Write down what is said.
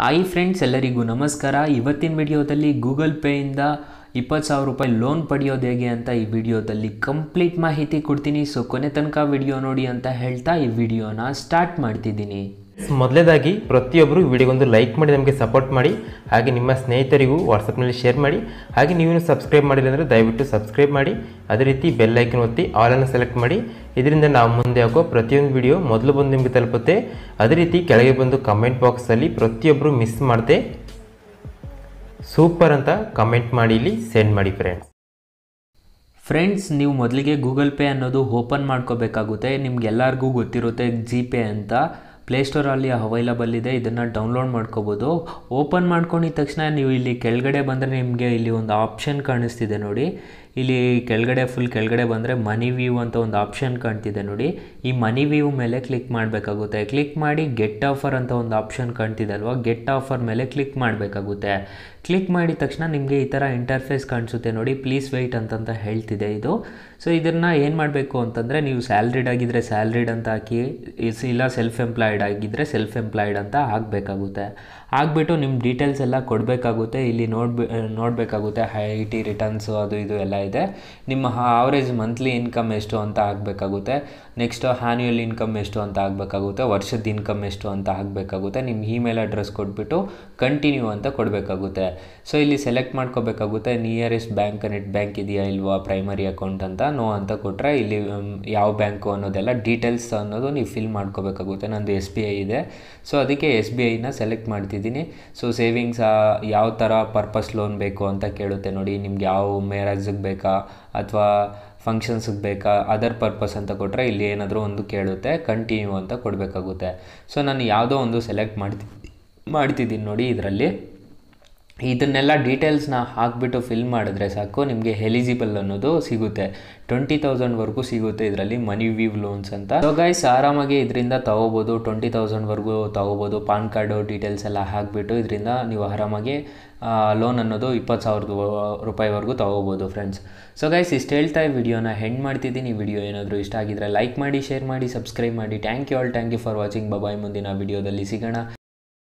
hi friends ಎಲ್ಲರಿಗೂ ನಮಸ್ಕಾರ ಇವತ್ತಿನ ವಿಡಿಯೋದಲ್ಲಿ ಗೂಗಲ್ ಪೇಯಿಂದ ಇಪ್ಪತ್ತು ಸಾವಿರ ರೂಪಾಯಿ ಲೋನ್ ಪಡೆಯೋದು ಹೇಗೆ ಅಂತ ಈ ವಿಡಿಯೋದಲ್ಲಿ ಕಂಪ್ಲೀಟ್ ಮಾಹಿತಿ ಕೊಡ್ತೀನಿ ಸೊ ಕೊನೆ ತನಕ ವಿಡಿಯೋ ನೋಡಿ ಅಂತ ಹೇಳ್ತಾ ಈ ವಿಡಿಯೋನ ಸ್ಟಾರ್ಟ್ ಮಾಡ್ತಿದ್ದೀನಿ ಮೊದಲೇದಾಗಿ ಪ್ರತಿಯೊಬ್ಬರು ವಿಡಿಯೋಗೊಂದು ಲೈಕ್ ಮಾಡಿ ನಮಗೆ ಸಪೋರ್ಟ್ ಮಾಡಿ ಹಾಗೆ ನಿಮ್ಮ ಸ್ನೇಹಿತರಿಗೂ ವಾಟ್ಸಪ್ನಲ್ಲಿ ಶೇರ್ ಮಾಡಿ ಹಾಗೆ ನೀವೇನು ಸಬ್ಸ್ಕ್ರೈಬ್ ಮಾಡಿಲ್ಲ ಅಂದರೆ ದಯವಿಟ್ಟು ಸಬ್ಸ್ಕ್ರೈಬ್ ಮಾಡಿ ಅದೇ ರೀತಿ ಬೆಲ್ ಐಕನ್ ಒತ್ತಿ ಆಲನ್ನು ಸೆಲೆಕ್ಟ್ ಮಾಡಿ ಇದರಿಂದ ನಾವು ಮುಂದೆ ಹಾಕೋ ಪ್ರತಿಯೊಂದು ವಿಡಿಯೋ ಮೊದಲು ಬಂದು ನಿಮಗೆ ತಲುಪುತ್ತೆ ಅದೇ ರೀತಿ ಕೆಳಗೆ ಬಂದು ಕಮೆಂಟ್ ಬಾಕ್ಸಲ್ಲಿ ಪ್ರತಿಯೊಬ್ಬರು ಮಿಸ್ ಮಾಡದೆ ಸೂಪರ್ ಅಂತ ಕಮೆಂಟ್ ಮಾಡಿ ಇಲ್ಲಿ ಸೆಂಡ್ ಮಾಡಿ ಫ್ರೆಂಡ್ಸ್ ಫ್ರೆಂಡ್ಸ್ ನೀವು ಮೊದಲಿಗೆ ಗೂಗಲ್ ಪೇ ಅನ್ನೋದು ಓಪನ್ ಮಾಡ್ಕೋಬೇಕಾಗುತ್ತೆ ನಿಮ್ಗೆಲ್ಲರಿಗೂ ಗೊತ್ತಿರುತ್ತೆ ಜಿ ಪೇ ಅಂತ ಪ್ಲೇಸ್ಟೋರಲ್ಲಿ ಅವೈಲಬಲ್ ಇದೆ ಇದನ್ನು ಡೌನ್ಲೋಡ್ ಮಾಡ್ಕೋಬೋದು ಓಪನ್ ಮಾಡ್ಕೊಂಡಿದ ತಕ್ಷಣ ನೀವು ಇಲ್ಲಿ ಕೆಳಗಡೆ ಬಂದರೆ ನಿಮಗೆ ಇಲ್ಲಿ ಒಂದು ಆಪ್ಷನ್ ಕಾಣಿಸ್ತಿದೆ ನೋಡಿ ಇಲ್ಲಿ ಕೆಳಗಡೆ ಫುಲ್ ಕೆಳಗಡೆ ಬಂದರೆ ಮನಿ ವ್ಯೂ ಅಂತ ಒಂದು ಆಪ್ಷನ್ ಕಾಣ್ತಿದೆ ನೋಡಿ ಈ ಮನಿ ವ್ಯೂ ಮೇಲೆ ಕ್ಲಿಕ್ ಮಾಡಬೇಕಾಗುತ್ತೆ ಕ್ಲಿಕ್ ಮಾಡಿ ಗೆಟ್ ಆಫರ್ ಅಂತ ಒಂದು ಆಪ್ಷನ್ ಕಾಣ್ತಿದೆ ಅಲ್ವಾ ಗೆಟ್ ಆಫರ್ ಮೇಲೆ ಕ್ಲಿಕ್ ಮಾಡಬೇಕಾಗುತ್ತೆ ಕ್ಲಿಕ್ ಮಾಡಿದ ತಕ್ಷಣ ನಿಮಗೆ ಈ ಥರ ಇಂಟರ್ಫೇಸ್ ಕಾಣಿಸುತ್ತೆ ನೋಡಿ ಪ್ಲೀಸ್ ವೆಯ್ಟ್ ಅಂತಂತ ಹೇಳ್ತಿದೆ ಇದು ಸೊ ಇದನ್ನು ಏನು ಮಾಡಬೇಕು ಅಂತಂದರೆ ನೀವು ಸ್ಯಾಲ್ರಿಡ್ ಆಗಿದ್ದರೆ ಸ್ಯಾಲ್ರಿಡ್ ಅಂತ ಹಾಕಿ ಇಲ್ಲ ಸೆಲ್ಫ್ ಎಂಪ್ಲಾಯ್ಡ್ ಆಗಿದ್ದರೆ ಸೆಲ್ಫ್ ಎಂಪ್ಲಾಯ್ಡ್ ಅಂತ ಹಾಕಬೇಕಾಗುತ್ತೆ ಹಾಕ್ಬಿಟ್ಟು ನಿಮ್ಮ ಡೀಟೇಲ್ಸ್ ಎಲ್ಲ ಕೊಡಬೇಕಾಗುತ್ತೆ ಇಲ್ಲಿ ನೋಡ್ಬೇ ನೋಡಬೇಕಾಗುತ್ತೆ ಹೈ ಟಿ ರಿಟರ್ನ್ಸು ಅದು ಇದು ಎಲ್ಲ ಇದೆ ನಿಮ್ಮ ಆವ್ರೇಜ್ ಮಂತ್ಲಿ ಇನ್ಕಮ್ ಎಷ್ಟು ಅಂತ ಆಗಬೇಕಾಗುತ್ತೆ ನೆಕ್ಸ್ಟ್ ಆ್ಯನ್ಯುಯಲ್ ಇನ್ಕಮ್ ಎಷ್ಟು ಅಂತ ಆಗಬೇಕಾಗುತ್ತೆ ವರ್ಷದ ಇನ್ಕಮ್ ಎಷ್ಟು ಅಂತ ಆಗಬೇಕಾಗುತ್ತೆ ನಿಮ್ಮ ಇಮೇಲ್ ಅಡ್ರೆಸ್ ಕೊಟ್ಬಿಟ್ಟು ಕಂಟಿನ್ಯೂ ಅಂತ ಕೊಡಬೇಕಾಗುತ್ತೆ ಸೊ ಇಲ್ಲಿ ಸೆಲೆಕ್ಟ್ ಮಾಡ್ಕೋಬೇಕಾಗುತ್ತೆ ನಿಯರೆಸ್ಟ್ ಬ್ಯಾಂಕ್ ನೆಟ್ ಬ್ಯಾಂಕ್ ಇದೆಯಾ ಇಲ್ವಾ ಪ್ರೈಮರಿ ಅಕೌಂಟ್ ಅಂತ ನೋ ಅಂತ ಕೊಟ್ಟರೆ ಇಲ್ಲಿ ಯಾವ ಬ್ಯಾಂಕು ಅನ್ನೋದೆಲ್ಲ ಡೀಟೇಲ್ಸ್ ಅನ್ನೋದು ನೀವು ಫಿಲ್ ಮಾಡ್ಕೋಬೇಕಾಗುತ್ತೆ ನಂದು ಎಸ್ ಬಿ ಐ ಇದೆ ಸೊ ಅದಕ್ಕೆ ಎಸ್ ಬಿ ಐನ ಸೆಲೆಕ್ಟ್ ಮಾಡ್ತಿದ್ದೀನಿ ಸೊ ಸೇವಿಂಗ್ಸ್ ಯಾವ ಥರ ಪರ್ಪಸ್ ಲೋನ್ ಬೇಕು ಅಂತ ಕೇಳುತ್ತೆ ನೋಡಿ ನಿಮ್ಗೆ ಯಾವ ಬೇಕು ಬೇಕಾ ಅಥವಾ ಫಂಕ್ಷನ್ಸಿಗೆ ಬೇಕಾ ಅದರ್ ಪರ್ಪಸ್ ಅಂತ ಕೊಟ್ಟರೆ ಇಲ್ಲಿ ಏನಾದರೂ ಒಂದು ಕೇಳುತ್ತೆ ಕಂಟಿನ್ಯೂ ಅಂತ ಕೊಡಬೇಕಾಗುತ್ತೆ ಸೊ ನಾನು ಯಾವುದೋ ಒಂದು ಸೆಲೆಕ್ಟ್ ಮಾಡ್ತಿ ಮಾಡ್ತಿದ್ದೀನಿ ನೋಡಿ ಇದರಲ್ಲಿ ಇದನ್ನೆಲ್ಲ ಡೀಟೇಲ್ಸ್ನ ಹಾಕ್ಬಿಟ್ಟು ಫಿಲ್ ಮಾಡಿದ್ರೆ ಸಾಕು ನಿಮಗೆ ಎಲಿಜಿಬಲ್ ಅನ್ನೋದು ಸಿಗುತ್ತೆ ಟ್ವೆಂಟಿ ತೌಸಂಡ್ವರೆಗೂ ಸಿಗುತ್ತೆ ಇದರಲ್ಲಿ ಮನಿ ವೀವ್ ಲೋನ್ಸ್ ಅಂತ ಸೊ ಗೈಸ್ ಆರಾಮಾಗಿ ಇದರಿಂದ ತಗೋಬೋದು ಟ್ವೆಂಟಿ ತೌಸಂಡ್ವರೆಗೂ ತಗೋಬೋದು ಪಾನ್ ಕಾರ್ಡು ಡೀಟೇಲ್ಸ್ ಎಲ್ಲ ಹಾಕ್ಬಿಟ್ಟು ಇದರಿಂದ ನೀವು ಆರಾಮಾಗಿ ಲೋನ್ ಅನ್ನೋದು ಇಪ್ಪತ್ತು ಸಾವಿರದ ರೂಪಾಯಿವರೆಗೂ ತಗೋಬೋದು ಫ್ರೆಂಡ್ಸ್ ಸೊ ಗೈಸ್ ಇಷ್ಟು ಹೇಳ್ತಾ ಈ ವಿಡಿಯೋನ ಹೆಂಡ್ ಮಾಡ್ತಿದ್ದೀನಿ ವಿಡಿಯೋ ಏನಾದರೂ ಇಷ್ಟ ಆಗಿದ್ರೆ ಲೈಕ್ ಮಾಡಿ ಶೇರ್ ಮಾಡಿ ಸಬ್ಸ್ಕ್ರೈಬ್ ಮಾಡಿ thank you all thank you for watching bye bye ಮುಂದಿನ ವಿಡಿಯೋದಲ್ಲಿ ಸಿಗೋಣ